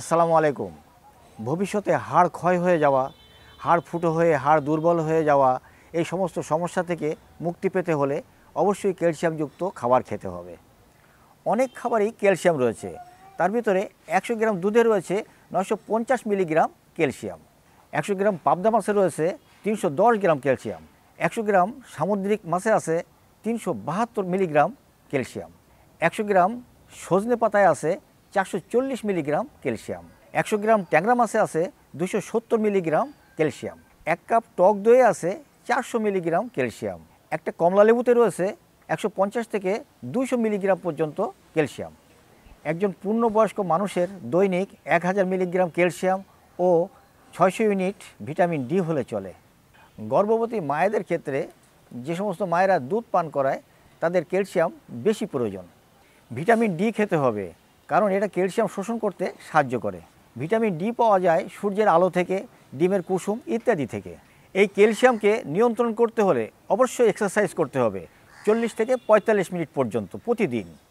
আসসালামু আলাইকুম ভবিষ্যতে হাড় ক্ষয় হয়ে যাওয়া হাড় ফুটো হয়ে হাড় দুর্বল হয়ে যাওয়া এই সমস্ত সমস্যা থেকে মুক্তি পেতে হলে অবশ্যই ক্যালসিয়ামযুক্ত খাবার খেতে হবে অনেক খাবারই ক্যালসিয়াম রয়েছে তার ভিতরে একশো গ্রাম দুধে রয়েছে নয়শো পঞ্চাশ মিলিগ্রাম ক্যালসিয়াম একশো গ্রাম পাবদা মাছে রয়েছে তিনশো দশ গ্রাম ক্যালসিয়াম একশো গ্রাম সামুদ্রিক মাছে আছে তিনশো বাহাত্তর মিলিগ্রাম ক্যালসিয়াম একশো গ্রাম সজনে পাতায় আছে চারশো মিলিগ্রাম ক্যালসিয়াম একশো গ্রাম ট্যাংরা মাছে আছে দুশো সত্তর মিলিগ্রাম ক্যালসিয়াম এক কাপ টক দইয়ে আছে চারশো মিলিগ্রাম ক্যালসিয়াম একটা কমলা লেবুতে রয়েছে একশো থেকে দুশো মিলিগ্রাম পর্যন্ত ক্যালসিয়াম একজন পূর্ণবয়স্ক মানুষের দৈনিক এক হাজার মিলিগ্রাম ক্যালসিয়াম ও ছয়শো ইউনিট ভিটামিন ডি হলে চলে গর্ভবতী মায়েদের ক্ষেত্রে যে সমস্ত মায়েরা দুধ পান করায় তাদের ক্যালসিয়াম বেশি প্রয়োজন ভিটামিন ডি খেতে হবে কারণ এটা ক্যালসিয়াম শোষণ করতে সাহায্য করে ভিটামিন ডি পাওয়া যায় সূর্যের আলো থেকে ডিমের কুসুম ইত্যাদি থেকে এই ক্যালসিয়ামকে নিয়ন্ত্রণ করতে হলে অবশ্যই এক্সারসাইজ করতে হবে চল্লিশ থেকে পঁয়তাল্লিশ মিনিট পর্যন্ত প্রতিদিন